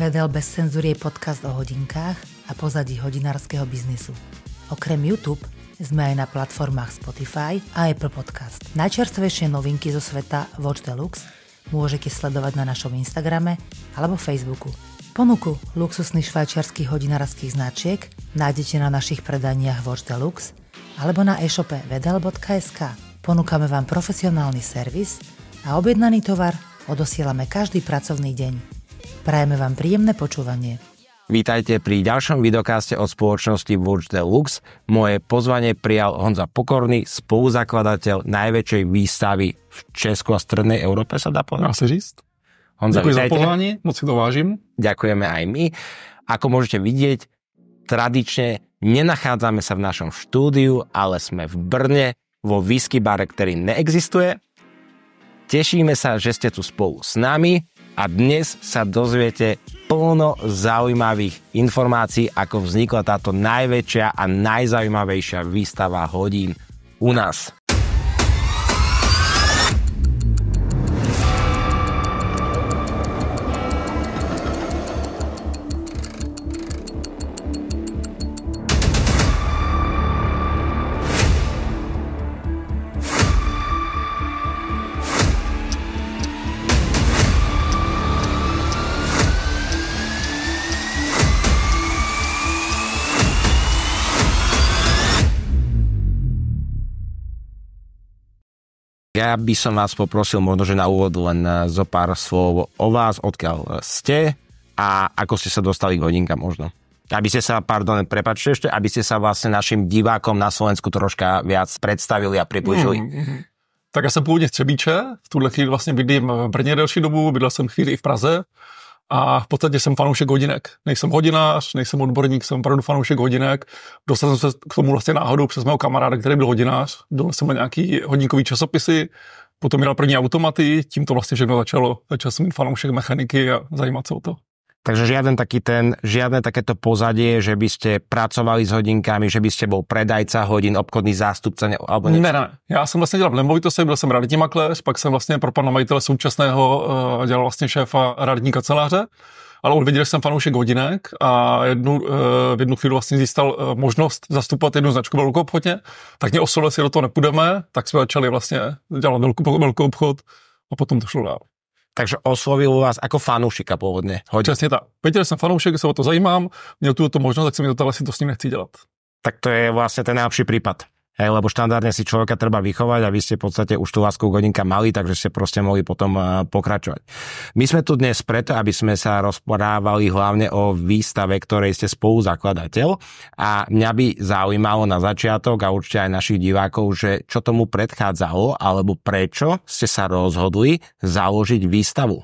VDL bez cenzúry je podcast o hodinkách a pozadí hodinárskeho biznisu. Okrem YouTube sme aj na platformách Spotify a Apple Podcast. Najčerstvejšie novinky zo sveta Watch Deluxe môžete sledovať na našom Instagrame alebo Facebooku. Ponuku luxusných švajčiarských hodinárských značiek nájdete na našich predaniach Watch Deluxe alebo na e-shope vedel.sk. Ponúkame vám profesionálny servis a objednaný tovar odosielame každý pracovný deň. Prajeme vám príjemné počúvanie. Vítajte pri ďalšom videokáste od spoločnosti Burj Deluxe. Moje pozvanie prijal Honza Pokorný, spoluzakladateľ najväčšej výstavy v Česku a Strednej Európe, sa dá povedať? Dá sa říct. Honza, Ďakujem vítajte. za pozvanie, moc si to vážim. Ďakujeme aj my. Ako môžete vidieť, tradične nenachádzame sa v našom štúdiu, ale sme v Brne, vo whisky bare, ktorý neexistuje. Tešíme sa, že ste tu spolu s nami a dnes sa dozviete plno zaujímavých informácií, ako vznikla táto najväčšia a najzaujímavejšia výstava hodín u nás. Ja by som vás poprosil možno, že na úvod len e, zo pár slov o vás, odkiaľ ste a ako ste sa dostali k hodinka možno. Aby ste sa, pardon, prepačte ešte, aby ste sa vlastne našim divákom na Slovensku troška viac predstavili a približili. Mm. mm, mm. Tak ja som pôvodne z Třebíče, v túhle chvíli vlastne bydlím v Brne delší dobu, bydlel som chvíli i v Praze a v podstatě jsem fanoušek hodinek. Nejsem hodinář, nejsem odborník, jsem opravdu fanoušek hodinek. Dostal jsem se k tomu vlastně náhodou přes mého kamaráda, který byl hodinář. Dal jsem na nějaký hodinkový časopisy, potom mi dal první automaty, tím to vlastně všechno začalo. Začal jsem mít fanoušek mechaniky a zajímat se o to. Takže žiaden taký ten, žiadne takéto pozadie, že by ste pracovali s hodinkami, že by ste bol predajca hodin, obchodný zástupce ne, alebo něco. Ne, ne. Já jsem vlastně dělal v nemovitosti, byl jsem radní makléř, pak jsem vlastně pro pana majitele současného eh, dělal vlastne šéfa radní kanceláře ale odvěděl jsem fanoušek hodinek a jednu, eh, v jednu chvíli vlastně získal eh, možnost zastupovat jednu značku velkou obchodně, tak mě oslovil, si do toho nepůjdeme, tak jsme začali vlastně dělat velkou, velkou obchod a potom to šlo dál takže oslovil vás ako fanúšika pôvodne. Hodil. Časne tak. že som fanúšik, sa o to zajímám, měl túto možnosť, tak sa mi to vlastne to s ním nechci dělat. Tak to je vlastne ten najlepší prípad. Hej, lebo štandardne si človeka treba vychovať a vy ste v podstate už tú lásku hodinka mali, takže ste proste mohli potom eh, pokračovať. My sme tu dnes preto, aby sme sa rozprávali hlavne o výstave, ktorej ste spolu zakladateľ a mňa by zaujímalo na začiatok a určite aj našich divákov, že čo tomu predchádzalo alebo prečo ste sa rozhodli založiť výstavu.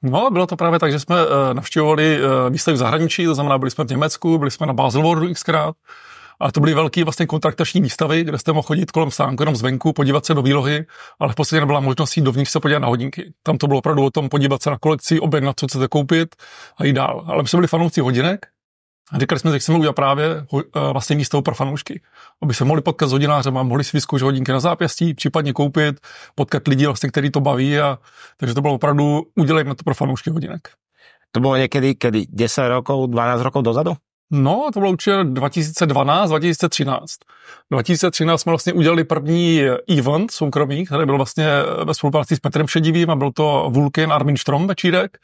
No, bylo to právě tak, že jsme eh, navštěvovali eh, výstavy v zahraničí, to znamená, byli jsme v Německu, byli jsme na Baselworldu xkrát, a to byly velký vlastně kontraktační výstavy, kde jste mohl chodit kolem stánku jenom zvenku, podívat se do výlohy, ale v podstatě nebyla možnost jít dovnitř se podívat na hodinky. Tam to bylo opravdu o tom podívat se na kolekci, objednat, co chcete koupit a jít dál. Ale my jsme byli fanouci hodinek, a říkali jsme, že chceme udělat právě eh, vlastně místo pro fanoušky, aby se mohli potkat s hodinářem a mohli si vyzkoušet hodinky na zápěstí, případně koupit, potkat lidi, vlastně, který to baví. A, takže to bylo opravdu, udělejme to pro fanoušky hodinek. To bylo někdy kedy 10 rokov, 12 rokov dozadu? No, to bylo určitě 2012, 2013. 2013 jsme vlastně udělali první event soukromý, který byl vlastně eh, ve spolupráci s Petrem Šedivým a byl to Vulcan Armin Strom večírek.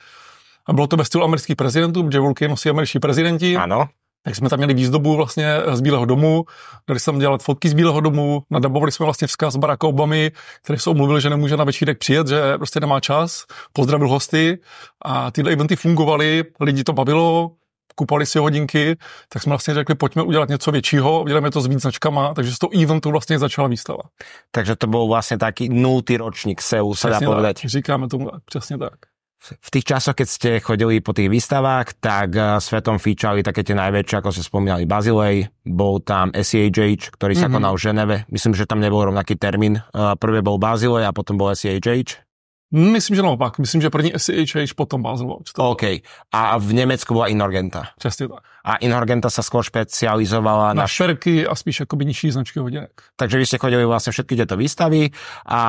A bylo to ve stylu amerických prezidentů, protože Vulcan nosí američtí prezidenti. Ano. Tak jsme tam měli výzdobu vlastně eh, z Bílého domu, dali jsme dělat fotky z Bílého domu, nadabovali jsme vlastně vzkaz Baracka Obamy, který se omluvil, že nemůže na večírek přijet, že prostě nemá čas, pozdravil hosty a tyhle eventy fungovaly, lidi to bavilo, kupovali si hodinky, tak jsme vlastně řekli, pojďme udělat něco většího, uděláme to s víc značkama, takže z toho eventu vlastně začala výstava. Takže to byl vlastně taký nultý ročník SEU, se dá povedať. Tak, říkáme tomu tak, přesně tak. V tých časoch, keď ste chodili po tých výstavách, tak eh, svetom fíčali také tie najväčšie, ako ste spomínali, Bazilej, bol tam SEHH, ktorý sa mm-hmm. konal v Ženeve. Myslím, že tam nebol rovnaký termín. Eh, prvé bol Bazilej a potom bol SEHH. Myslím, že naopak. Myslím, že první SCHH, potom Baselwatch. OK. A v Nemecku bola Inorgenta. Často tak a Inorgenta sa skôr špecializovala na, na šperky a spíš akoby nižší značky hodinek. Takže vy ste chodili vlastne všetky tieto výstavy a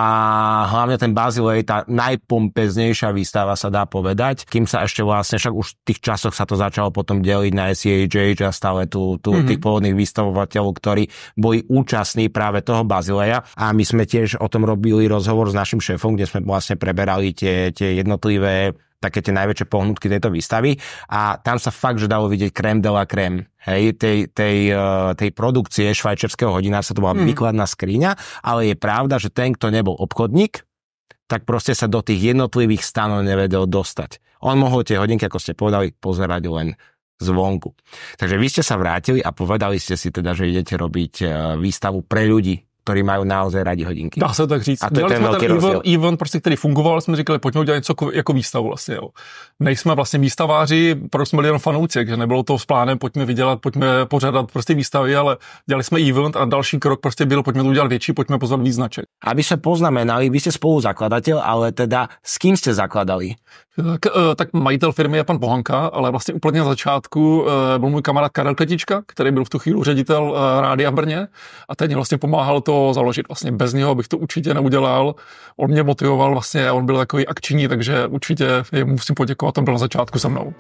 hlavne ten Bazilej, tá najpompeznejšia výstava sa dá povedať, kým sa ešte vlastne, však už v tých časoch sa to začalo potom deliť na SEAJ a stále tu, tu mm-hmm. tých pôvodných výstavovateľov, ktorí boli účastní práve toho Bazileja a my sme tiež o tom robili rozhovor s našim šéfom, kde sme vlastne preberali tie, tie jednotlivé také tie najväčšie pohnutky tejto výstavy a tam sa fakt, že dalo vidieť krem de la krem hej, tej, tej, eh, tej produkcie hodina sa to bola hmm. výkladná skriňa, ale je pravda, že ten, kto nebol obchodník, tak proste sa do tých jednotlivých stanov nevedel dostať. On mohol tie hodinky, ako ste povedali, pozerať len zvonku. Takže vy ste sa vrátili a povedali ste si teda, že idete robiť eh, výstavu pre ľudí, ktorí majú naozaj radi hodinky. Dá se tak říct. A to Dělali je ten velký rozdiel. event, prostě, který fungoval, jsme říkali, pojďme udělat něco jako výstavu vlastně. Jo. Nejsme vlastně výstaváři, protože jsme byli jenom fanouci, takže nebylo to s plánem, pojďme vydělat, pojďme pořádat prostě výstavy, ale dělali jsme event a další krok prostě byl, pojďme to udělat větší, pojďme pozvat víc značek. Aby se poznamenali, vy ste spoluzakladateľ, ale teda s kým ste zakladali? Tak, e, tak majitel firmy je pan Bohanka, ale vlastně úplně na začátku e, byl můj kamarád Karel Kletička, který byl v tu chvíli ředitel e, rádia v Brně a ten mě vlastně pomáhal to založit. Vlastně bez něho bych to určitě neudělal. On mě motivoval vlastně, on byl takový akční, takže určitě musím poděkovat, on byl na začátku se mnou.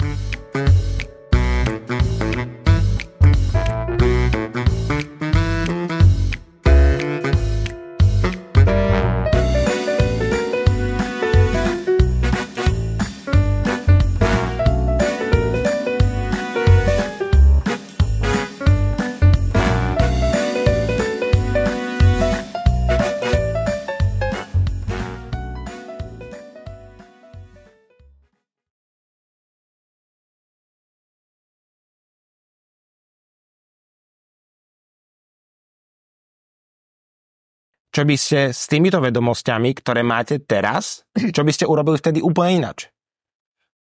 čo by ste s týmito vedomosťami, ktoré máte teraz, čo by ste urobili vtedy úplne inač?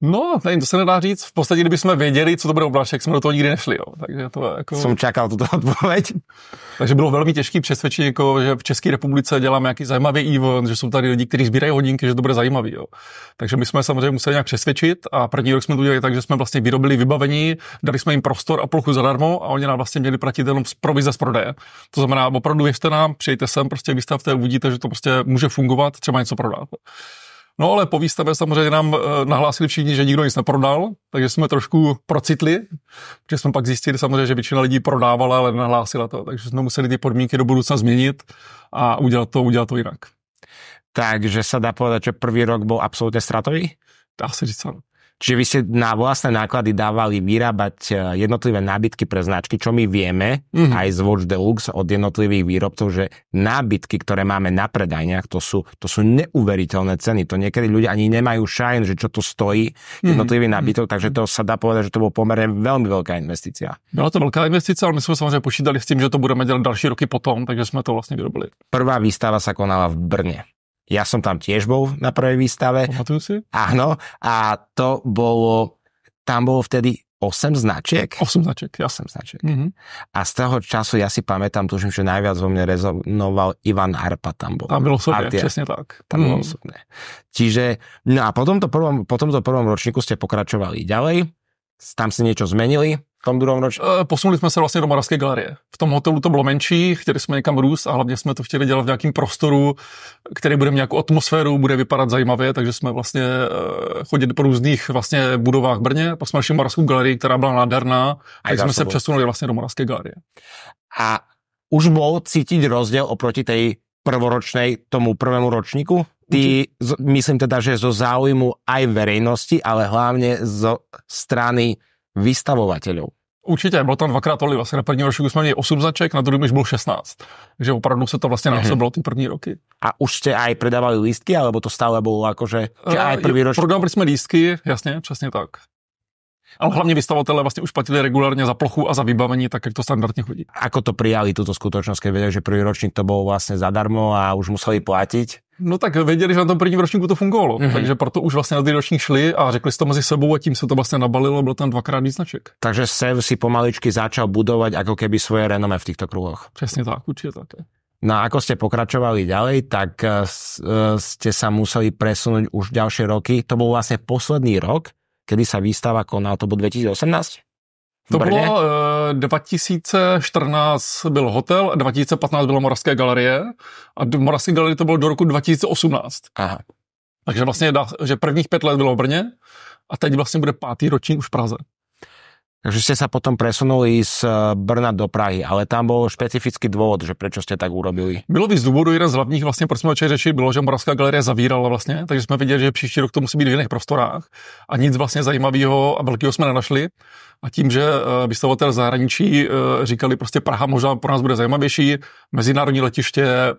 No, nevím, to se nedá říct. V podstatě, kdybychom věděli, co to bude tak jsme do toho nikdy nešli. Jo. Takže to jako... Jsem čekal tuto odpověď. Takže bylo velmi těžké přesvědčit, jako, že v České republice děláme nějaký zajímavý event, že jsou tady lidi, kteří sbírají hodinky, že to bude zajímavý. Jo. Takže my jsme samozřejmě museli nějak přesvědčit a první rok jsme to udělali tak, že jsme vlastně vyrobili vybavení, dali jsme jim prostor a plochu zadarmo a oni nám vlastně měli platit jenom z provize z prodeje. To znamená, opravdu věřte nám, přijďte sem, prostě vystavte, uvidíte, že to prostě může fungovat, třeba něco prodat. No ale po výstavě samozřejmě nám eh, nahlásili všichni, že nikdo nic neprodal, takže jsme trošku procitli, že jsme pak zjistili samozřejmě, že většina lidí prodávala, ale nahlásila to, takže jsme museli ty podmínky do budoucna změnit a udělat to, udělat to jinak. Takže se dá povedať, že prvý rok byl absolutně stratový? Dá se říct, Čiže vy ste na vlastné náklady dávali vyrábať e, jednotlivé nábytky pre značky, čo my vieme mm-hmm. aj z Watch Deluxe od jednotlivých výrobcov, že nábytky, ktoré máme na predajniach, to sú, to sú neuveriteľné ceny. To niekedy ľudia ani nemajú šajn, že čo to stojí mhm. jednotlivý mm-hmm. nábytok, takže to sa dá povedať, že to bolo pomerne veľmi veľká investícia. Bola to veľká investícia, ale my sme samozrejme počítali s tým, že to budeme ďalej ďalšie roky potom, takže sme to vlastne vyrobili. Prvá výstava sa konala v Brne. Ja som tam tiež bol na prvej výstave. Pamatujú si? Áno. A to bolo, tam bolo vtedy 8 značiek? 8 značiek, ja. 8 značiek. Mm-hmm. A z toho času ja si pamätám, tuším, že najviac vo mne rezonoval Ivan Arpa tam bol. Tam bol osobne, presne tak. Tam mm. bolo mhm. osobné. Čiže, no a po tomto, prvom, po tomto prvom ročníku ste pokračovali ďalej, tam ste niečo zmenili, tam budou roč. Eh, posunuli jsme se vlastně do Moravské galerie. V tom hotelu to bylo menší, chtěli jsme někam růst a hlavně jsme to chtěli dělat v nějakém prostoru, který bude mít nějakou atmosféru, bude vypadat zajímavě, takže jsme vlastně eh, chodili po různých vlastně budovách Brně, po jsme našli Moravskou galerii, která byla nádherná, a tak jsme se přesunuli vlastně do Moravské galerie. A už bol cítiť rozdiel oproti tej prvoročnej tomu prvému ročníku? Ty, myslím teda, že zo záujmu aj verejnosti, ale hlavne zo strany vystavovateľov. Určitě, bylo tam dvakrát tolik, vlastne na první ročníku jsme měli 8 značek, na druhý už bylo 16. Takže opravdu se to vlastně mhm. násobilo ty první roky. A už ste aj predávali lístky, alebo to stále bylo jakože, že aj e, první ročník? Prodávali jsme lístky, jasně, přesně tak. Ale hlavne vystavovateľe vlastne už platili regulárne za plochu a za vybavenie, tak to standardne chodí. Ako to prijali túto skutočnosť, keď vedeli, že prvý ročník to bol vlastne zadarmo a už museli platiť? No tak vedeli, že na tom prvním ročníku to fungovalo, mm-hmm. takže proto už vlastne na ty ročník šli a řekli si to mezi sebou a tím se to vlastne nabalilo, bylo tam dvakrát víc značek. Takže Sev si pomaličky začal budovať ako keby svoje renome v týchto kruhoch. Přesně tak, určite. tak. No a ako ste pokračovali ďalej, tak eh, eh, ste sa museli presunúť už ďalšie roky. To bol vlastne posledný rok, kedy sa výstava konal, to bolo 2018? To Brně? bylo 2014 byl hotel, 2015 byla Moravské galerie a Moravské galerie to bylo do roku 2018. Aha. Takže vlastne, že prvních pět let bylo v Brně a teď vlastne bude pátý ročník už v Praze. Takže ste sa potom presunuli z e, Brna do Prahy, ale tam bol špecifický dôvod, že prečo ste tak urobili. Bylo by z důvodu jeden z hlavních, vlastne, proč sme začali řešiť, bylo, že Moravská galeria zavírala vlastne, takže jsme viděli, že příští rok to musí být v jiných prostorách a nic vlastne zajímavého a velkého jsme nenašli a tím, že eh, vystavovatel zahraničí eh, říkali prostě Praha možná pro nás bude zajímavější, mezinárodní letiště, eh,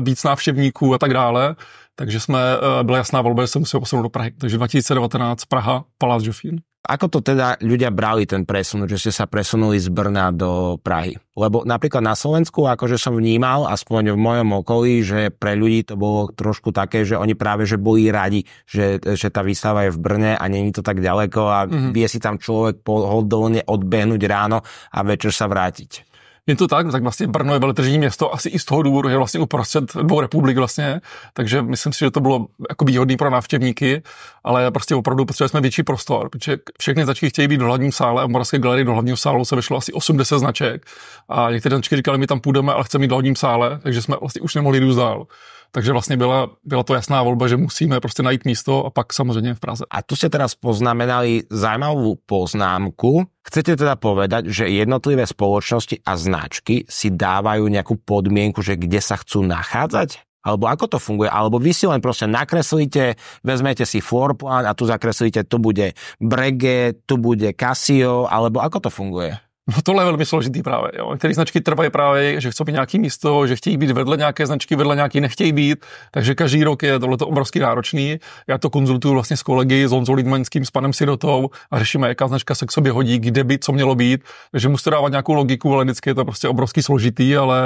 víc návštěvníků a tak dále, takže jsme, byla jasná volba, že se musel posunout do Prahy. Takže 2019 Praha, Palác Žofín. Ako to teda ľudia brali ten presun, že ste sa presunuli z Brna do Prahy? Lebo napríklad na Slovensku, akože som vnímal, aspoň v mojom okolí, že pre ľudí to bolo trošku také, že oni práve že boli radi, že, že tá výstava je v Brne a není to tak ďaleko a mm-hmm. vie si tam človek pohodlne odbehnúť ráno a večer sa vrátiť. Je to tak, tak vlastně Brno je veletržní město, asi i z toho důvodu je vlastně uprostřed dvou republik vlastně, takže myslím si, že to bylo jako výhodný pro návštěvníky, ale prostě opravdu potřebovali jsme větší prostor, protože všechny značky chtějí být do hlavním sále a v Moravské galerii do hlavního sálu se vešlo asi 80 značek a některé značky říkali, my tam půjdeme, ale chceme jít do hlavním sále, takže jsme vlastně už nemohli jít dál. Takže vlastne byla, byla to jasná voľba, že musíme proste najít místo a pak samozrejme v Praze. A tu ste teraz poznamenali zaujímavú poznámku. Chcete teda povedať, že jednotlivé spoločnosti a značky si dávajú nejakú podmienku, že kde sa chcú nachádzať? Alebo ako to funguje? Alebo vy si len proste nakreslíte, vezmete si floorplan a tu zakreslíte, tu bude Brege, tu bude Casio, alebo ako to funguje? No tohle je velmi složitý právě. Jo. Některé značky trvají právě, že chcou být nějaký místo, že chtějí být vedle nějaké značky, vedle nějaký nechtějí být, takže každý rok je tohle obrovský náročný. Já to konzultuju vlastně s kolegy, s Honzou Lidmanským, s panem Sirotou a řešíme, jaká značka se k sobě hodí, kde by co mělo být, takže musí dávat nějakou logiku, ale vždycky je to prostě obrovský složitý, ale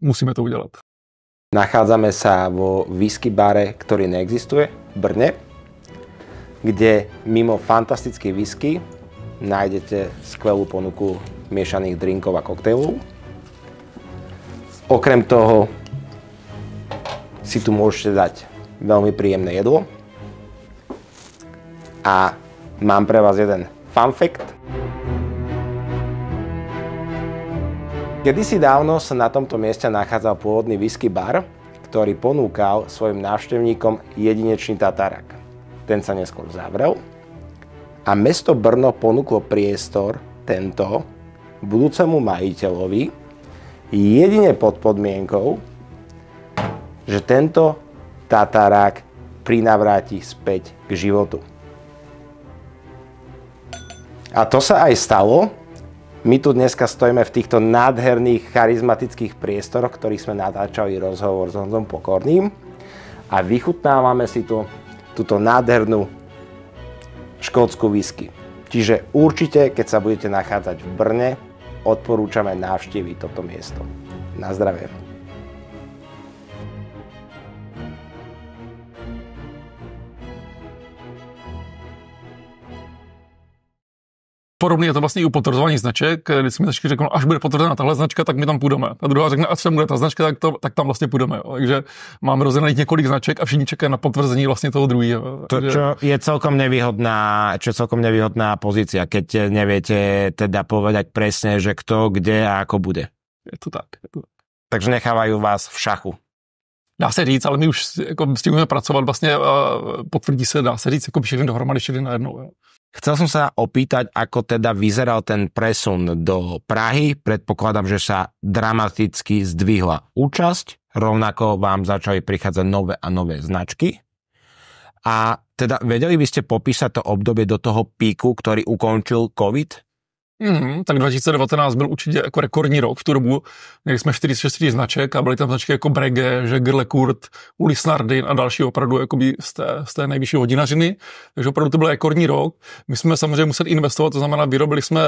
musíme to udělat. Nachádzame sa vo whisky bare, ktorý neexistuje, v Brne, kde mimo fantastické whisky nájdete skvelú ponuku miešaných drinkov a koktejlov. Okrem toho si tu môžete dať veľmi príjemné jedlo. A mám pre vás jeden fun fact. Kedysi dávno sa na tomto mieste nachádzal pôvodný whisky bar, ktorý ponúkal svojim návštevníkom jedinečný tatarak. Ten sa neskôr zavrel a mesto Brno ponúklo priestor tento budúcemu majiteľovi jedine pod podmienkou, že tento tatarák prinavráti späť k životu. A to sa aj stalo. My tu dneska stojíme v týchto nádherných charizmatických priestoroch, ktorých sme natáčali rozhovor s Honzom Pokorným a vychutnávame si tu túto nádhernú škótsku whisky. Čiže určite, keď sa budete nachádzať v Brne, odporúčame navštíviť toto miesto. Na zdravie. podobný, je to vlastně i u potvrzování značek. Když mi značky řeknou, až bude potvrzená tahle značka, tak my tam půjdeme. A druhá řekne, až tam bude ta značka, tak, to, tak tam vlastně půjdeme. Jo. Takže máme rozdělených několik značek a všichni čekají na potvrzení vlastně toho druhého. To, čo je celkom nevýhodná, čo je celkom nevýhodná pozícia, keď neviete teda povedať přesně, že kto, kde a ako bude. Je to tak. Je to tak. Takže nechávajú vás v šachu dá se říct, ale my už jako, s tím budeme pracovat, vlastně potvrdí se, dá se říct, jako všechny dohromady, všechny najednou. Jo. Chcel som sa opýtať, ako teda vyzeral ten presun do Prahy. Predpokladám, že sa dramaticky zdvihla účasť, rovnako vám začali prichádzať nové a nové značky. A teda vedeli by ste popísať to obdobie do toho píku, ktorý ukončil COVID? Mm, tak 2019 byl určitě jako rekordní rok v tu dobu. Měli jsme 46 značek a byly tam značky jako Brege, Žegr, Kurt, Ulis Nardin a další opravdu z té, z té nejvyšší hodinařiny. Takže opravdu to byl rekordní rok. My jsme samozřejmě museli investovat, to znamená, vyrobili jsme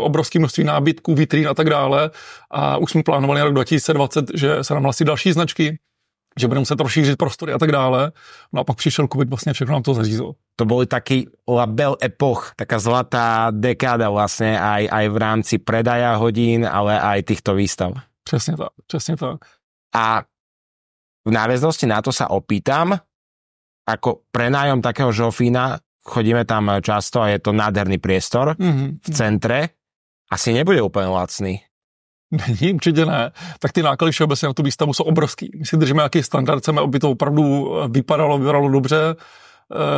obrovské množství nábytků, vitrín a tak dále. A už jsme plánovali na rok 2020, že se nám hlasí další značky že budeme muset rozšířit prostory a tak dále. No a pak přišel COVID, vlastně všechno nám to zařízlo. To bol taký label epoch, taká zlatá dekáda vlastne aj, aj v rámci predaja hodín, ale aj týchto výstav. Přesně tak, přesně tak. A v náväznosti na to sa opýtam, ako prenájom takého žofína, chodíme tam často a je to nádherný priestor mm-hmm. v centre, asi nebude úplne lacný. není určitě ne, tak ty náklady všeobecně na tu výstavu jsou obrovský. My si držíme nějaký standard, chceme, aby to opravdu eh, vypadalo, vypadalo dobře,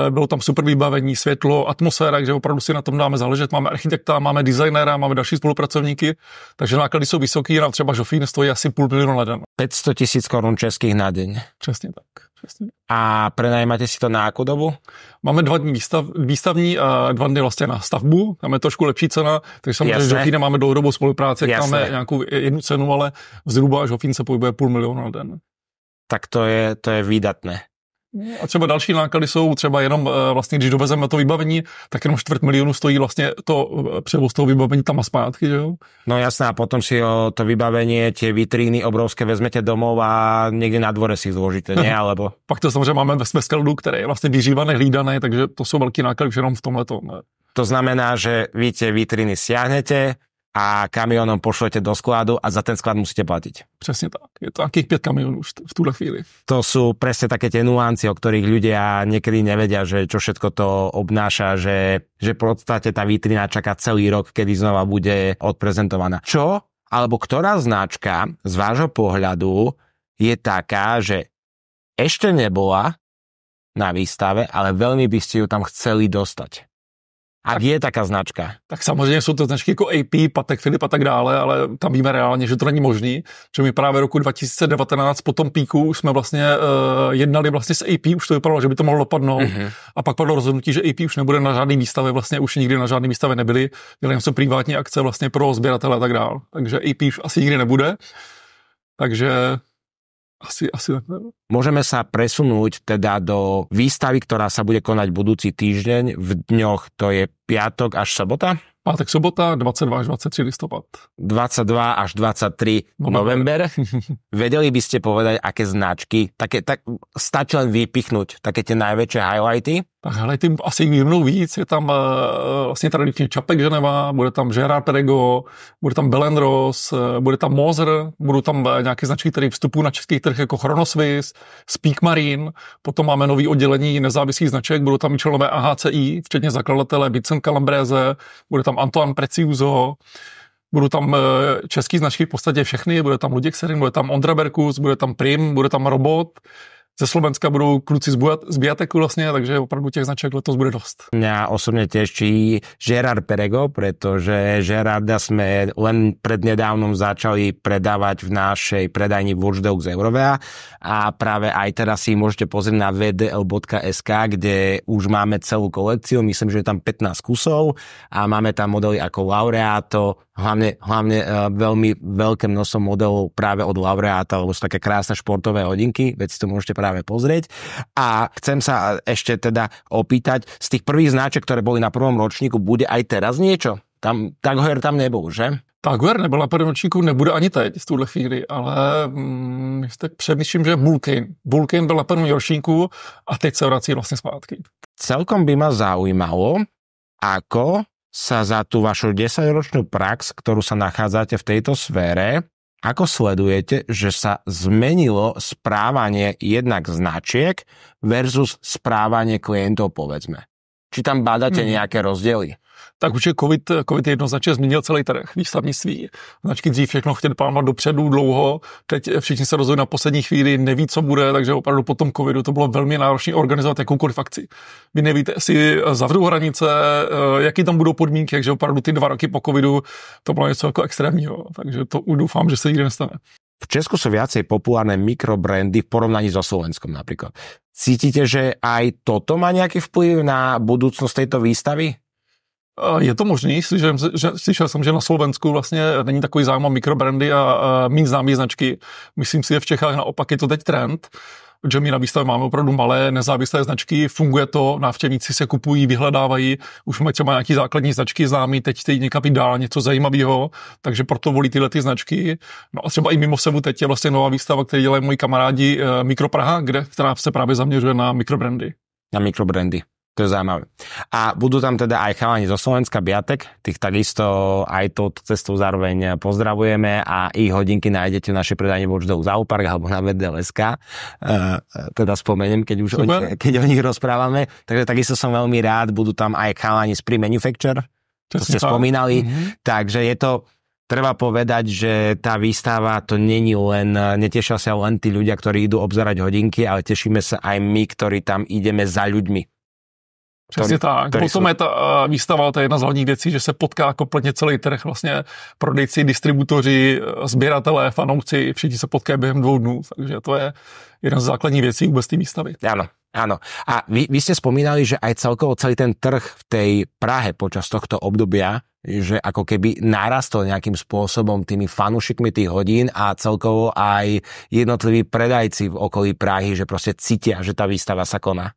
eh, bylo tam super vybavení, světlo, atmosféra, takže opravdu si na tom dáme záležet. Máme architekta, máme designéra, máme další spolupracovníky, takže náklady jsou vysoký, nám třeba žofín stojí asi půl milionu na den. 500 tisíc korun českých na den. Přesně tak. A prenajímate si to na jakou dobu? Máme dva dny výstav, výstavní a eh, dva dny vlastně na stavbu. Tam je trošku lepší cena, takže samozřejmě s Žofínem máme dlouhodobou spolupráci, tak máme nějakou jednu cenu, ale zhruba Žofín se pohybuje půl milionu na den. Tak to je, to je výdatné. A třeba další náklady jsou třeba jenom eh, vlastně, když dovezeme to vybavení, tak jenom čtvrt milionu stojí vlastně to eh, převoz toho vybavení tam a zpátky, že jo? No jasné, a potom si o to vybavení tie vitríny obrovské vezmete domov a někde na dvore si zložíte, ne? Alebo... Pak to samozřejmě máme ve, ve které je vlastně vyžívané, hlídané, takže to jsou velký náklady už jenom v tomhle. Eh. To znamená, že vy tie vitriny stiahnete, a kamionom pošlete do skladu a za ten sklad musíte platiť. Presne tak. Je to akých 5 kamionov v túhle chvíli. To sú presne také tie nuancy, o ktorých ľudia niekedy nevedia, že čo všetko to obnáša, že, že v podstate tá vitrina čaká celý rok, kedy znova bude odprezentovaná. Čo alebo ktorá značka z vášho pohľadu je taká, že ešte nebola na výstave, ale veľmi by ste ju tam chceli dostať? Ak je taká značka. Tak samozřejmě jsou to značky jako AP, Patek Filip a tak dále, ale tam víme reálně, že to není možný, že my právě roku 2019 po tom píku už jsme vlastně uh, jednali vlastně s AP, už to vypadalo, že by to mohlo dopadnout mm-hmm. a pak padlo rozhodnutí, že AP už nebude na žádný výstavě, vlastně už nikdy na žádný výstavě nebyli, dělali něco privátní akce vlastně pro sběratele a tak dále, takže AP už asi nikdy nebude, takže asi, asi tak. No. Môžeme sa presunúť teda do výstavy, ktorá sa bude konať budúci týždeň v dňoch, to je piatok až sobota? Pátek, sobota, 22 až 23 listopad. 22 až 23 november. november. Vedeli by ste povedať, aké značky, také, tak stačí len vypichnúť také tie najväčšie highlighty? tak hele, ty asi vymnou víc, je tam uh, vlastně tradiční Čapek Ženeva, bude tam Gerard Perego, bude tam Belenros, uh, eh, bude tam Mozr, budou tam uh, eh, nějaké značky, které vstupují na český trh jako Chronosvis, Speak Marine, potom máme nový oddělení nezávislých značek, budou tam členové AHCI, včetně zakladatele Vincent Calambreze, bude tam Antoine Preciuso, budou tam uh, české značky v podstatě všechny, bude tam Luděk Serin, bude tam Ondra Berkus, bude tam Prim, bude tam Robot, ze Slovenska budou kluci z, Biateku vlastne, takže opravdu těch značiek letos bude dost. Mňa osobne teší Gerard Perego, pretože Gerarda sme len prednedávnom začali predávať v našej predajni Watch Dogs Eurovea a práve aj teraz si môžete pozrieť na vdl.sk, kde už máme celú kolekciu, myslím, že je tam 15 kusov a máme tam modely ako Laureato, hlavne, hlavne e, veľmi veľké množstvo modelov práve od laureáta, alebo sú také krásne športové hodinky, veď si to môžete práve pozrieť. A chcem sa ešte teda opýtať, z tých prvých značiek, ktoré boli na prvom ročníku, bude aj teraz niečo? Tam, hojer tam nebol, že? hojer nebol na prvom ročníku, nebude ani teď v tuhle chvíli, ale mm, teď přemýšlím, že Vulcan. Vulcan byl na prvom ročníku a teď se vrací vlastně zpátky. Celkom by ma zaujímalo, ako sa za tú vašu 10-ročnú prax, ktorú sa nachádzate v tejto sfére, ako sledujete, že sa zmenilo správanie jednak značiek versus správanie klientov, povedzme? Či tam bádate hmm. nejaké rozdiely? tak už je COVID, COVID jednoznačně změnil celý trh výstavnictví. Značky dřív všechno chtěli plánovat dopředu dlouho, teď všichni se rozhodují na poslední chvíli, neví, co bude, takže opravdu po tom COVIDu to bylo velmi náročné organizovat jakoukoliv akci. Vy nevíte, jestli eh, zavřou hranice, eh, jaký tam budou podmínky, takže opravdu ty dva roky po COVIDu to bylo něco jako extrémního, takže to doufám, že se nikdy nestane. V Česku sú viacej populárne mikrobrandy v porovnaní so Slovenskom napríklad. Cítite, že aj toto má nejaký vplyv na budúcnosť tejto výstavy? Eh, je to možný, slyšel, že, slyšel jsem, že na Slovensku vlastně není takový zájem o mikrobrandy a, a méně známé značky. Myslím si, že v Čechách naopak je to teď trend že my na výstavě máme opravdu malé nezávislé značky, funguje to, návštěvníci se kupují, vyhledávají, už mají třeba nějaký základní značky známý, teď teď někam dál něco zajímavého, takže proto volí tyhle ty značky. No a třeba i mimo sebu teď je vlastně nová výstava, kterou dělají moji kamarádi eh, Mikropraha, kde, která se právě zaměřuje na mikrobrandy. Na mikrobrandy. To je zaujímavé. A budú tam teda aj chalani zo Slovenska, Biatek, tých takisto aj touto cestou zároveň pozdravujeme a ich hodinky nájdete v našej predajni Watchdog Zaupark alebo na VDLSK. Uh, e, teda spomeniem, keď už o, keď o nich rozprávame. Takže takisto som veľmi rád, budú tam aj chalani z Pre Manufacture, to, to ste spomínali. Mm-hmm. Takže je to, treba povedať, že tá výstava to není len, netešia sa len tí ľudia, ktorí idú obzerať hodinky, ale tešíme sa aj my, ktorí tam ideme za ľuďmi Přesně tak. Tady Potom jsou... je ta eh, výstava, to je jedna z hlavních věcí, že se potká kompletně celý trh, vlastně prodejci, distributoři, eh, sběratelé, fanouci, všichni se potkají během dvou dnů, takže to je jedna z základních věcí vůbec té výstavy. Ano, Áno. A vy, vy ste spomínali, že aj celkovo celý ten trh v tej Prahe počas tohto obdobia, že ako keby narastol nejakým spôsobom tými fanúšikmi tých hodín a celkovo aj jednotliví predajci v okolí Prahy, že proste cítia, že tá výstava sa koná.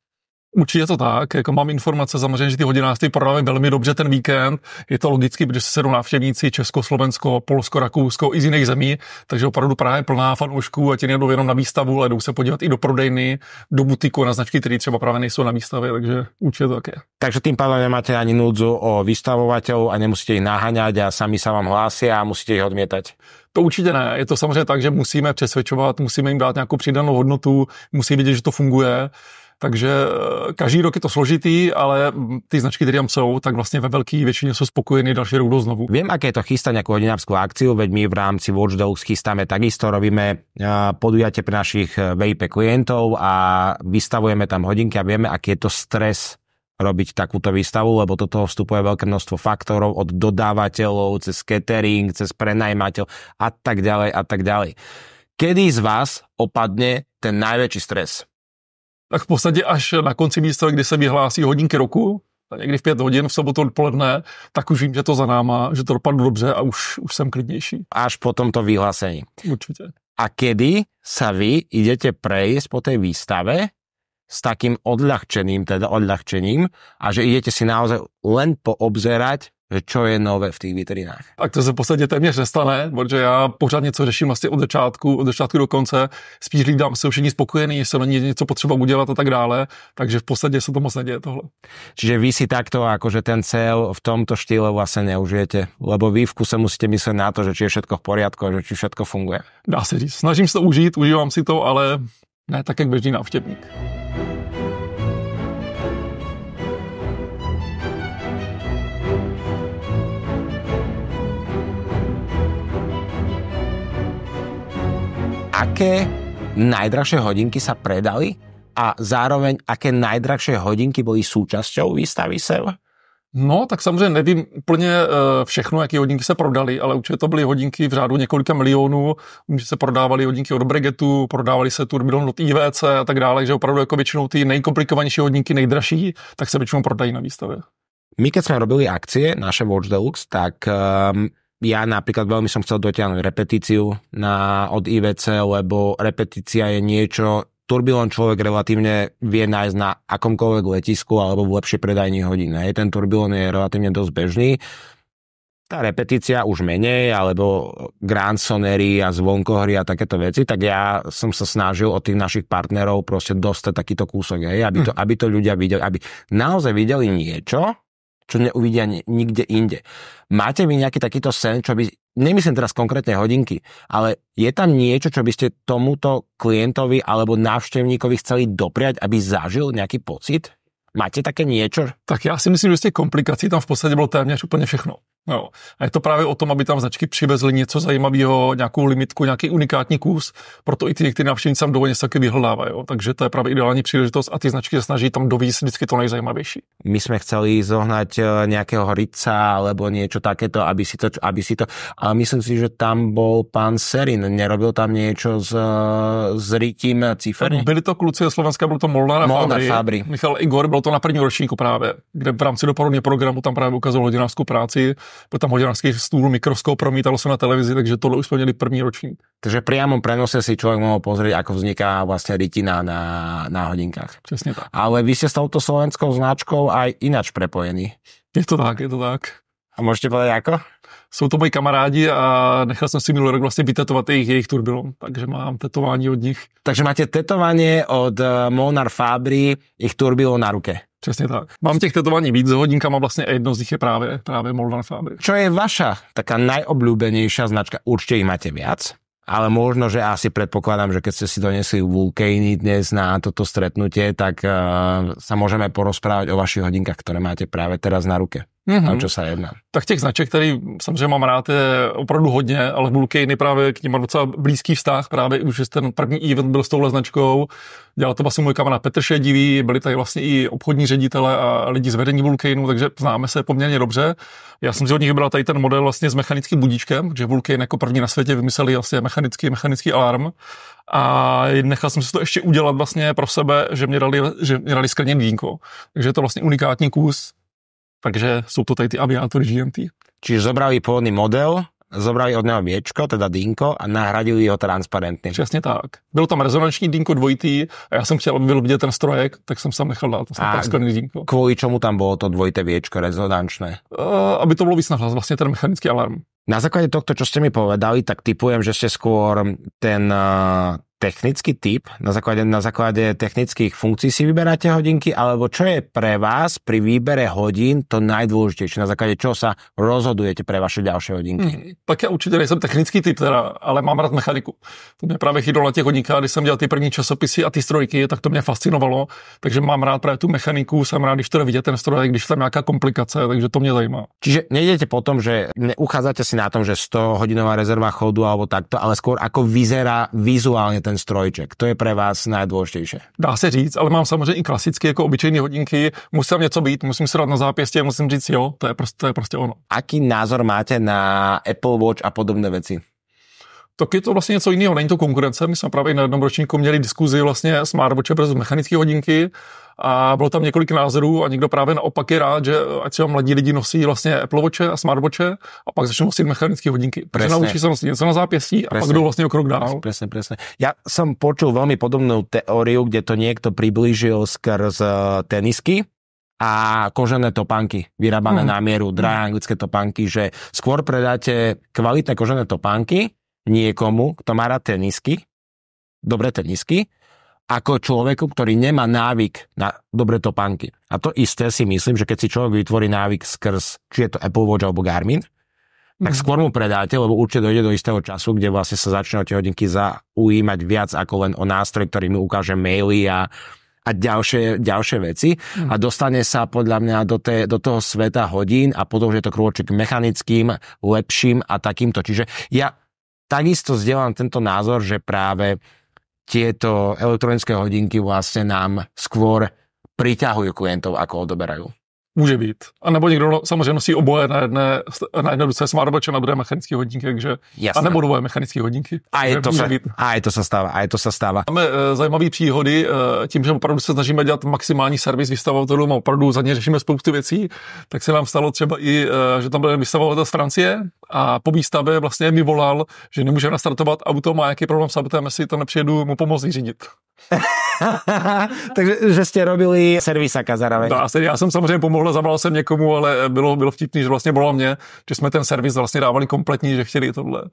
Určitě to tak, jako mám informace samozřejmě, že ty hodinářství prodávají velmi dobře ten víkend. Je to logicky, protože se sedou návštěvníci Česko, Slovensko, Polsko, Rakousko i z jiných zemí, takže opravdu je plná fanoušků a ti nejdou jenom na výstavu, ale jdou se podívat i do prodejny, do butiku na značky, které třeba právě nejsou na výstavě, takže určitě to tak je. Takže tým pádem nemáte ani núdzu o vystavovatelů a nemusíte ich naháňat a sami se vám hlásí a musíte ich odmětať. To určitě ne. Je to samozřejmě tak, že musíme přesvědčovat, musíme jim dát nějakou přidanou hodnotu, musí vidět, že to funguje. Takže e, každý rok je to složitý, ale ty značky, které tam jsou, tak vlastně ve velké většině jsou spokojení další rok znovu. Viem, aké je to chystať nejakú hodinárskú akciu, veď my v rámci Watch Dogs chystáme takisto, robíme e, podujatie pre našich e, VIP klientov a vystavujeme tam hodinky a vieme, aký je to stres robiť takúto výstavu, lebo do toho vstupuje veľké množstvo faktorov od dodávateľov, cez catering, cez prenajímateľ a tak ďalej a tak ďalej. Kedy z vás opadne ten najväčší stres? tak v podstatě až na konci místa, kdy se vyhlásí hodinky roku, někdy v pět hodin v sobotu odpoledne, tak už vím, že to za náma, že to dopadlo dobře a už, už jsem klidnější. Až po tomto vyhlásení. Určitě. A kedy sa vy idete prejsť po tej výstave s takým odľahčením, teda odľahčením a že idete si naozaj len poobzerať čo je nové v těch vitrinách? Tak to se v podstatě téměř nestane, protože já pořád něco řeším vlastně od začátku, od začátku do konce. Spíš lídám, jsou všichni spokojení, jestli není něco potřeba udělat a tak dále, takže v podstatě se to moc neděje tohle. Čiže vy si takto, akože ten cel v tomto štýle vlastně neužijete, lebo vy v kuse musíte myslet na to, že či je všetko v poriadku, že či všetko funguje. Dá se říct, snažím se to užít, užívám si to, ale ne tak, jak běžný návštěvník. aké najdrahšie hodinky sa predali a zároveň aké najdrahšie hodinky boli súčasťou výstavy SEV? No, tak samozřejmě nevím úplně eh, všechno, jaké hodinky se prodaly, ale určitě to byly hodinky v řádu několika milionů. Vím, že se prodávaly hodinky od Bregetu, prodávaly se Turbidon od IVC a tak dále, že opravdu jako většinou ty nejkomplikovanější hodinky, nejdražší, tak se většinou prodají na výstavě. My keď jsme robili akcie, naše Watch Deluxe, tak um, ja napríklad veľmi som chcel dotiahnuť repetíciu na, od IVC, lebo repetícia je niečo, Turbilón človek relatívne vie nájsť na akomkoľvek letisku alebo v lepšej predajní hodín. Hej. Ten turbilón je relatívne dosť bežný. Tá repetícia už menej, alebo grand sonery a zvonkohry a takéto veci, tak ja som sa snažil od tých našich partnerov proste dostať takýto kúsok, hej, aby, to, hm. aby to ľudia videli, aby naozaj videli niečo, čo neuvidia nikde inde. Máte vy nejaký takýto sen, čo by, nemyslím teraz konkrétne hodinky, ale je tam niečo, čo by ste tomuto klientovi alebo návštevníkovi chceli dopriať, aby zažil nejaký pocit? Máte také niečo? Tak já si myslím, že z těch komplikací tam v podstatě bylo téměř úplně všechno. Jo. A je to právě o tom, aby tam značky přivezly něco zajímavého, nějakou limitku, nějaký unikátní kus, proto i ty některé návštěvníci tam dovolně se taky vyhledávají. Takže to je právě ideální příležitost a ty značky se snaží tam dovíst vždycky to nejzajímavější. My jsme chceli zohnat eh, nějakého rica alebo něco takéto, aby si to, aby si to, a myslím si, že tam byl pan Serin, nerobil tam něco s, eh, s rytím cifery. Byli to kluci ze Slovenska, byl to Molnar a Molnar Fabry. Fabry. Michal Igor, bylo to na první ročníku právě, kde v rámci doporodního programu tam právě ukazoval hodinářskou práci byl tam hodinarský stůl, mikroskop, promítalo se na televizi, takže tohle už splnili první ročník. Takže priamo prenose si človek mohol pozrieť, ako vzniká vlastne rytina na, na hodinkách. Přesně tak. Ale vy ste s touto slovenskou značkou aj inač prepojení. Je to tak, je to tak. A môžete povedať ako? Jsou to moji kamarádi a nechal jsem si minulý rok vlastně vytetovat jejich, jejich turbinom, takže mám tetování od nich. Takže máte tetovanie od eh, Monar Fabry, ich turbilo na ruke. Přesně tak. Mám těch tetovaní víc, hodinkama vlastně jedno z nich je právě, právě Molnar Fabry. Čo je vaša taká najobľúbenejšia značka? Určitě ich máte viac, ale možno, že asi predpokladám, že keď ste si donesli Vulcany dnes na toto stretnutie, tak uh, sa môžeme porozprávať o vašich hodinkách, ktoré máte práve teraz na ruke mm-hmm. o čo sa jedná. Tak těch značek, který samozřejmě mám rád, je opravdu hodně, ale Blue Cane je právě k ním má docela blízký vztah, právě už ten první event byl s touhle značkou, dělal to vlastně můj kamarád Petr Šedivý, byli tady vlastně i obchodní ředitele a lidi z vedení Blue takže známe se poměrně dobře. Já jsem si od nich vybral tady ten model vlastně s mechanickým budíčkem, že Blue Cane jako první na světě vymysleli vlastně mechanický, mechanický alarm a nechal jsem si to ještě udělat vlastně pro sebe, že mě dali, že mě dali skrněný vínko. Takže je to vlastně unikátní kus, Takže sú to tady tí aviátory GMT. Čiže zobrali pôvodný model, zobrali od neho viečko, teda dinko, a nahradili ho transparentně. Přesně tak. Byl tam rezonanční dinko dvojitý a já jsem chtěl, aby byl vidět ten strojek, tak jsem sa nechal dát A dýnko. Kvůli čemu tam bylo to dvojité viečko rezonančné? Uh, aby to bylo víc vlastne ten mechanický alarm. Na základe tohto, čo ste mi povedali, tak typujem, že ste skôr ten eh, technický typ, na základe, na základe technických funkcií si vyberáte hodinky, alebo čo je pre vás pri výbere hodín to najdôležitejšie, na základe čoho sa rozhodujete pre vaše ďalšie hodinky? Hmm, tak ja určite nie som technický typ, teda, ale mám rád mechaniku. To mňa práve chytilo na těch hodinkách, když som dělal ty první časopisy a ty strojky, tak to mňa fascinovalo, takže mám rád práve tú mechaniku, som rád, když teda vidíte ten stroj, když tam nejaká komplikácia, takže to mě zajímá. Čiže nejdete potom, že uchádzate si na tom, že 100-hodinová rezerva chodu alebo takto, ale skôr ako vyzerá vizuálně ten strojček. To je pre vás najdôležitejšie. Dá se říct, ale mám samozřejmě i klasicky ako obyčejné hodinky. Musím něco být, musím se na zápěstě a musím říct jo, to je prostě, to je prostě ono. Aký názor máte na Apple Watch a podobné věci? tak je to vlastně něco jiného, není to konkurence. My jsme právě na jednom ročníku měli diskuzi vlastně smartwatche versus mechanické hodinky a bylo tam několik názorů a někdo právě naopak je rád, že eh, ať třeba mladí lidi nosí vlastně Apple Watche a Watche a pak začnou nosit mechanické hodinky. Presne. Naučí se nosit něco na zápěstí presne. a pak jdou vlastně o krok dál. Presne, presne. Ja som počul veľmi podobnú teóriu, kde to niekto priblížil skrz eh, tenisky, a kožené topánky, vyrábané hmm. na mieru, drahé hmm. anglické topánky, že skôr predáte kvalitné kožené topánky niekomu, kto má rád tenisky, dobré tenisky, ako človeku, ktorý nemá návyk na dobre topánky. A to isté si myslím, že keď si človek vytvorí návyk skrz, či je to Apple Watch alebo Garmin, tak mhm. skôr mu predáte, lebo určite dojde do istého času, kde vlastne sa začne o tie hodinky zaujímať viac ako len o nástroj, ktorý mu ukáže maily a, a ďalšie, ďalšie veci mm. a dostane sa podľa mňa do, te, do toho sveta hodín a potom, že je to krôček mechanickým, lepším a takýmto. Čiže ja takisto zdieľam tento názor, že práve uh, tieto elektronické hodinky vlastne nám skôr priťahujú klientov, ako odoberajú. Může být. A nebo někdo samozrejme no, samozřejmě nosí oboje na jedné, na jedné ruce smartwatch a na druhé mechanické hodinky, takže Jasné. a nebo dvoje mechanické hodinky. A je, to sa, a je to sa stáva, a je to sa stáva. Máme uh, zajímavé příhody uh, tím, že opravdu se snažíme dělat maximální servis vystavovatelům a opravdu za ně řešíme spoustu věcí, tak se nám stalo třeba i, uh, že tam byl vystavovatel z Francie, a po výstavě vlastně mi volal, že nemůže nastartovat auto, má nějaký problém s autem, jestli to nepřijedu, mu pomoct řídit. Takže že jste robili servisaka zároveň. No, já jsem samozřejmě pomohl, zabral jsem někomu, ale bylo, bylo vtipný, že vlastně bylo mě, že jsme ten servis vlastně dávali kompletní, že chtěli tohle.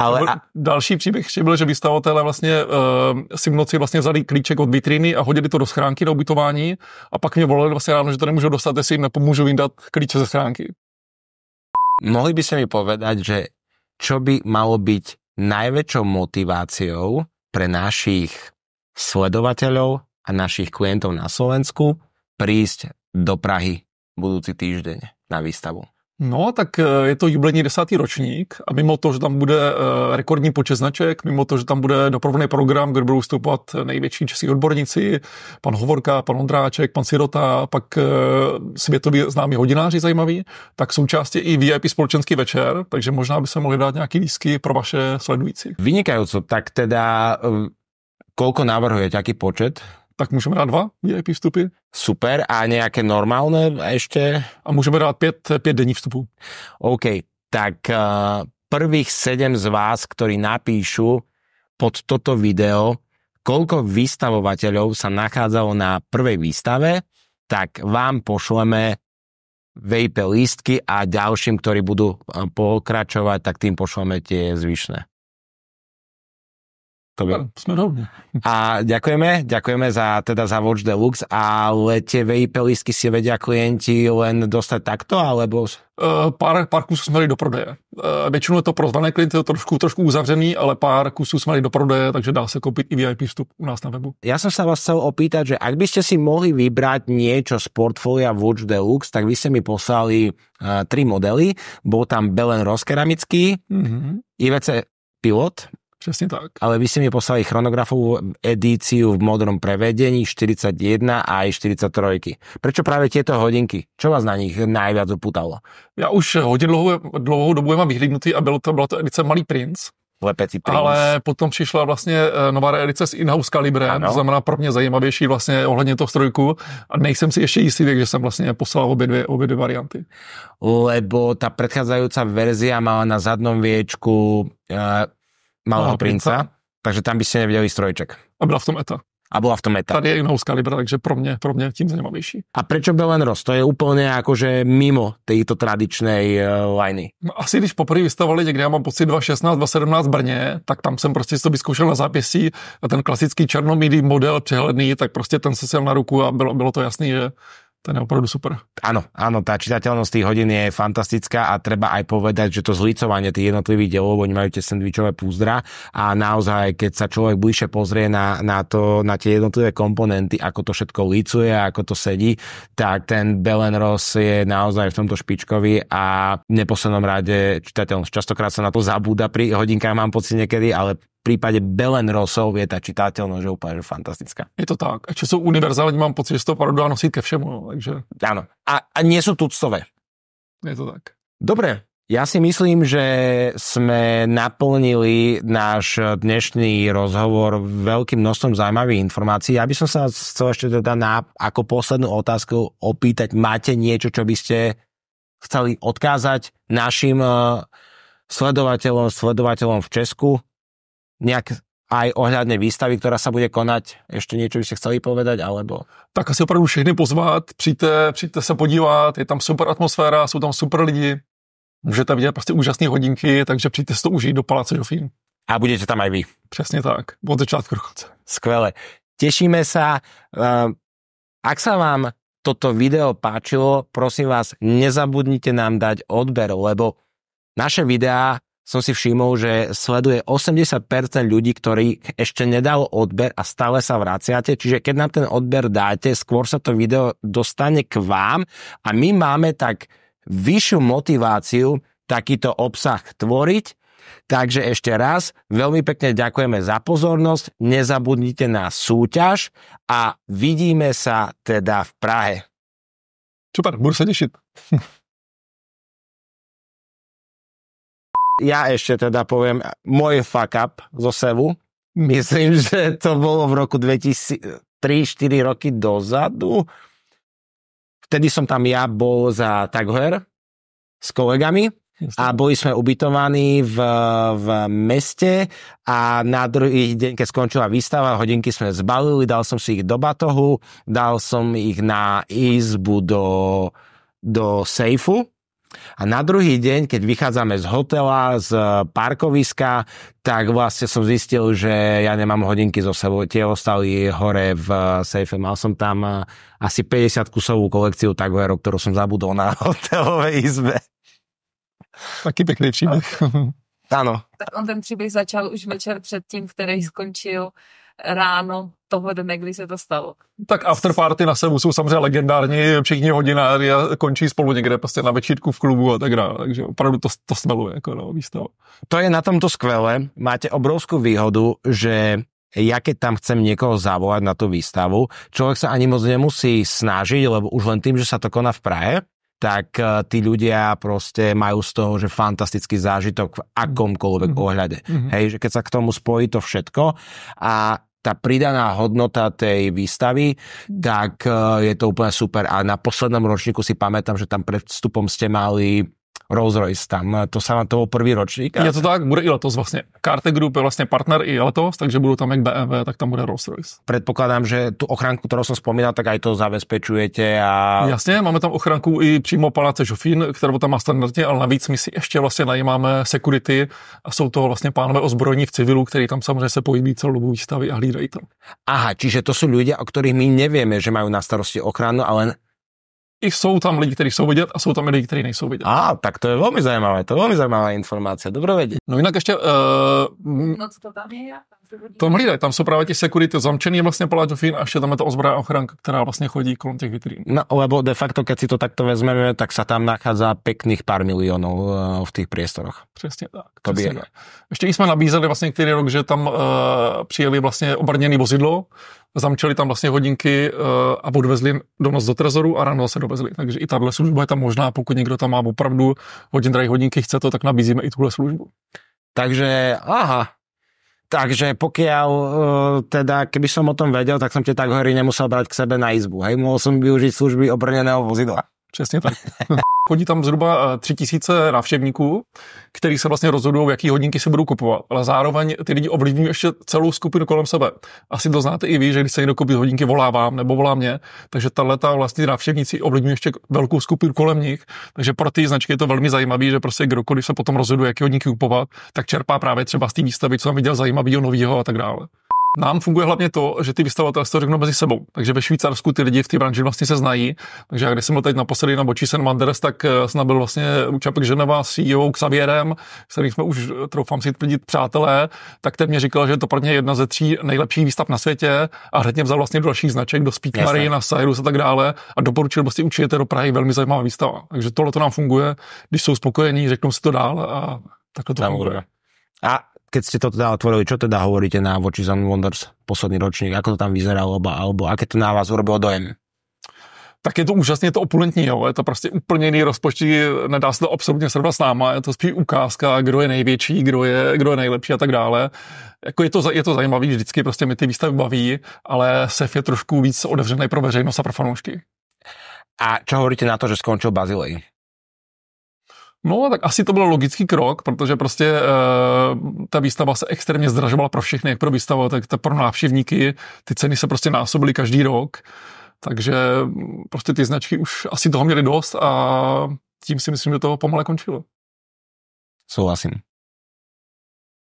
Ale a... Další příběh ještě byl, že vystavatelé vlastně uh, si v noci vlastně vzali klíček od vitriny a hodili to do schránky na ubytování a pak mě volali vlastně ráno, že to nemůžu dostat, jestli jim nepomůžu vyndat klíče ze schránky. Mohli by ste mi povedať, že čo by malo byť najväčšou motiváciou pre našich sledovateľov a našich klientov na Slovensku prísť do Prahy budúci týždeň na výstavu? No, tak e, je to jubilejní desátý ročník a mimo to, že tam bude e, rekordní počet značek, mimo to, že tam bude doprovodný program, kde budou vstupovat největší český odborníci, pan Hovorka, pan Ondráček, pan Sirota, pak e, světově známí hodináři zajímaví, tak součástí i VIP společenský večer, takže možná by se mohli dát nějaký lísky pro vaše sledující. Vynikajúco, tak teda koľko navrhujete, aký počet? tak môžeme dať dva VIP vstupy. Super. A nejaké normálne ešte? A môžeme dať 5, 5 dení vstupu. OK. Tak eh, prvých 7 z vás, ktorí napíšu pod toto video, koľko vystavovateľov sa nachádzalo na prvej výstave, tak vám pošleme VIP lístky a ďalším, ktorí budú eh, pokračovať, tak tým pošleme tie zvyšné sme rovne. A ďakujeme, ďakujeme za, teda za Watch Deluxe, ale tie VIP lístky si vedia klienti len dostať takto, alebo... E, pár, pár kusů jsme dali do prodeje. Uh, většinou je to pro zvané klienty je to trošku, trošku uzavřený, ale pár kusů jsme dali do prodeje, takže dá se koupit i VIP vstup u nás na webu. Ja som sa vás chcel opýtať, že ak by ste si mohli vybrať niečo z portfólia Watch Deluxe, tak vy ste mi poslali uh, e, tri modely. Bol tam Belen Ross keramický, mm-hmm. IVC Pilot Presne tak. Ale vy ste mi poslali chronografovú edíciu v modrom prevedení 41 a aj 43. Prečo práve tieto hodinky? Čo vás na nich najviac upútalo? Ja už hodin dlouhou, dlouhou dobu mám vyhlídnutý a bylo to, byla to edice Malý princ. Lepecí princ. Ale potom přišla vlastně e, nová edice s in-house kalibrem, to znamená pro mě zajímavější vlastně ohledně toho strojku a nejsem si ještě jistý, že jsem vlastně poslal obě dvě, obě dvě varianty. Lebo ta předcházející verzia mala na zadnom věčku. uh, Malého no, princa. Takže tam by ste nevideli strojček. A bola v tom ETA. A bola v tom ETA. Tady je inou skalibra, takže pro mňa, pro mňa tím zaujímavejší. A prečo Ross? To je úplne akože mimo tejto tradičnej uh, liny. No, asi když poprvé vystavovali někde, ja mám pocit 2016, 2017 Brně, tak tam jsem prostě to vyzkoušel na zápisí a ten klasický černomýdý model přehledný, tak prostě ten se sjel na ruku a bylo, bylo to jasný, že ten je opravdu super. Áno, áno, tá čitateľnosť tých hodín je fantastická a treba aj povedať, že to zlicovanie tých jednotlivých dielov, oni majú tie sendvičové púzdra a naozaj, keď sa človek bližšie pozrie na, na, to, na tie jednotlivé komponenty, ako to všetko licuje, ako to sedí, tak ten Belen Ross je naozaj v tomto špičkový a v neposlednom rade čitateľnosť. Častokrát sa na to zabúda pri hodinkách, mám pocit niekedy, ale prípade Belen Rosov je tá čitateľnosť že úplne že fantastická. Je to tak. A čo sú univerzálne, mám pocit, že to opravdu dá nosiť ke všemu. No, takže... Áno. A, a nie sú tuctové. Je to tak. Dobre, ja si myslím, že sme naplnili náš dnešný rozhovor veľkým množstvom zaujímavých informácií. Ja by som sa chcel ešte teda na, ako poslednú otázku opýtať, máte niečo, čo by ste chceli odkázať našim eh, sledovateľom, sledovateľom v Česku? nejak aj ohľadne výstavy, ktorá sa bude konať. Ešte niečo by ste chceli povedať, alebo... Tak asi opravdu všechny pozvat, přijďte, přijďte sa podívat, je tam super atmosféra, sú tam super lidi, Môžete vidieť proste úžasné hodinky, takže přijďte si to užiť do Paláce Jofín. A budete tam aj vy. Přesne tak, od začátku rokoce. konce. Tešíme sa. Eh, ak sa vám toto video páčilo, prosím vás, nezabudnite nám dať odber, lebo naše videá som si všimol, že sleduje 80% ľudí, ktorí ešte nedal odber a stále sa vraciate. Čiže keď nám ten odber dáte, skôr sa to video dostane k vám a my máme tak vyššiu motiváciu takýto obsah tvoriť, Takže ešte raz veľmi pekne ďakujeme za pozornosť, nezabudnite na súťaž a vidíme sa teda v Prahe. Super, budu sa tešiť. Ja ešte teda poviem môj fuck up zo Sevu. Myslím, že to bolo v roku 2003-4 roky dozadu. Vtedy som tam ja bol za Tagher s kolegami a boli sme ubytovaní v, v meste a na druhý deň, keď skončila výstava, hodinky sme zbalili, dal som si ich do batohu, dal som ich na izbu do, do sejfu a na druhý deň, keď vychádzame z hotela, z eh, parkoviska, tak vlastne som zistil, že ja nemám hodinky zo sebou. Tie ostali hore v eh, sejfe. Mal som tam eh, asi 50 kusovú kolekciu Tagoero, ktorú som zabudol na hotelovej izbe. Taký pekný príbeh. Áno. Tak on ten príbeh začal už večer předtím, ktorý skončil ráno toho dne, kdy se to stalo. Tak after party na sebu jsou samozřejmě legendární, všichni hodináři a končí spolu někde prostě na večírku v klubu a tak dále, takže opravdu to, to smeluje jako no, výstava. To je na tomto skvěle. máte obrovskou výhodu, že ja keď tam chcem niekoho zavolať na tú výstavu, človek sa ani moc nemusí snažiť, lebo už len tým, že sa to koná v Prahe, tak eh, tí ľudia proste majú z toho, že fantastický zážitok v akomkoľvek mm-hmm. ohľade. Mm-hmm. Hej, že keď sa k tomu spojí to všetko a tá pridaná hodnota tej výstavy, tak e, je to úplne super. A na poslednom ročníku si pamätám, že tam pred vstupom ste mali Rolls-Royce tam. To sa na toho prvý ročník. A... Je to tak, bude i letos vlastne. Carte Group je vlastne partner i letos, takže budú tam jak BMW, tak tam bude Rolls-Royce. Predpokladám, že tú ochranku ktorú som spomínal, tak aj to zabezpečujete a... Jasne, máme tam ochranku i přímo paláce Žofín, kterou tam má standardně, ale navíc my si ještě vlastně najímáme security a jsou to vlastně pánové ozbrojení v civilu, který tam samozřejmě se pojí celou dobu výstavy a hlídají tam. Aha, čiže to sú ľudia, o ktorých my nevieme, že majú na starosti ochranu, ale i jsou tam lidi, kteří jsou vidět a jsou tam i lidi, kteří nejsou vidět. A, ah, tak to je velmi zajímavé, to je velmi zajímavá informace, dobro vědět. No jinak ještě... Uh, eh, no co to tam je? Tam hlídaj, tam jsou právě ti security zamčený vlastně paláďofín a ještě tam je to ozbrojá ochranka, která vlastně chodí kolem těch vitrín. No, lebo de facto, keď si to takto vezmeme, tak se tam nachází pěkných pár milionů uh, eh, v těch priestoroch. Přesně tak. To přesně tak. Ještě jsme nabízeli vlastně který rok, že tam uh, eh, přijeli vlastně obrněný vozidlo, zamčeli tam vlastně hodinky eh, a odvezli nás do trezoru a ráno zase dovezli. Takže i tahle služba je tam možná, pokud někdo tam má opravdu hodin drahý hodinky, chce to, tak nabízíme i tuhle službu. Takže, aha, Takže pokiaľ, eh, teda, keby som o tom vedel, tak som tie tak hory nemusel brať k sebe na izbu. Hej, mohol som využiť služby obrneného vozidla. Přesně tak. Chodí tam zhruba eh, tři tisíce návštěvníků, který se vlastně rozhodují, jaký hodinky si budou kupovat. Ale zároveň ty lidi ovlivňují ještě celou skupinu kolem sebe. Asi to znáte i vy, že když se někdo koupí hodinky, volá vám nebo volá mě. Takže tahle ta vlastně návštěvníci ovlivňují ještě velkou skupinu kolem nich. Takže pro ty značky je to velmi zajímavé, že prostě kdokoliv se potom rozhoduje, jaký hodinky kupovat, tak čerpá právě třeba z té výstavy, co tam viděl zajímavého, nového a tak dále. Nám funguje hlavně to, že ty to řeknou mezi sebou. Takže ve Švýcarsku ty lidi v té branži vlastně se znají. Takže já, když jsem byl teď naposledy na Sen Manders, tak jsem eh, byl vlastně u Čapek Ženeva s CEO Xavierem, s kterým jsme už, eh, troufám si tvrdit, přátelé, tak ten mě říkal, že je to pro mě jedna ze tří nejlepších výstav na světě a hned mě vzal vlastně do dalších značek, do Speak Mary, na Cyrus a tak dále a doporučil vlastně určitě do Prahy velmi zajímavá výstava. Takže tohle to nám funguje, když jsou spokojení, řeknou si to dál a takhle to Tam funguje. A keď ste to teda otvorili, čo teda hovoríte na voči and Wonders, posledný ročník, ako to tam vyzeralo, alebo aké to na vás urobilo dojem? tak je to úžasně, je to opulentní, jo. je to prostě úplně jiný rozpočty, nedá se to absolutně srovnat s náma, je to spíš ukázka, kdo je největší, kdo je, kdo je nejlepší a tak dále. Jako je, to, je to zajímavý, vždycky prostě mi ty výstavy baví, ale SEF je trošku víc otevřený pro veřejnost a pro fanoušky. A čo hovoríte na to, že skončil Bazilej? No, tak asi to byl logický krok, protože prostě e, ta výstava se extrémně zdražovala pro všechny, jak pro výstavu, tak, to pro návštěvníky. Ty ceny se prostě násobily každý rok, takže mm, prostě ty značky už asi toho měly dost a tím si myslím, že to pomale končilo. Souhlasím.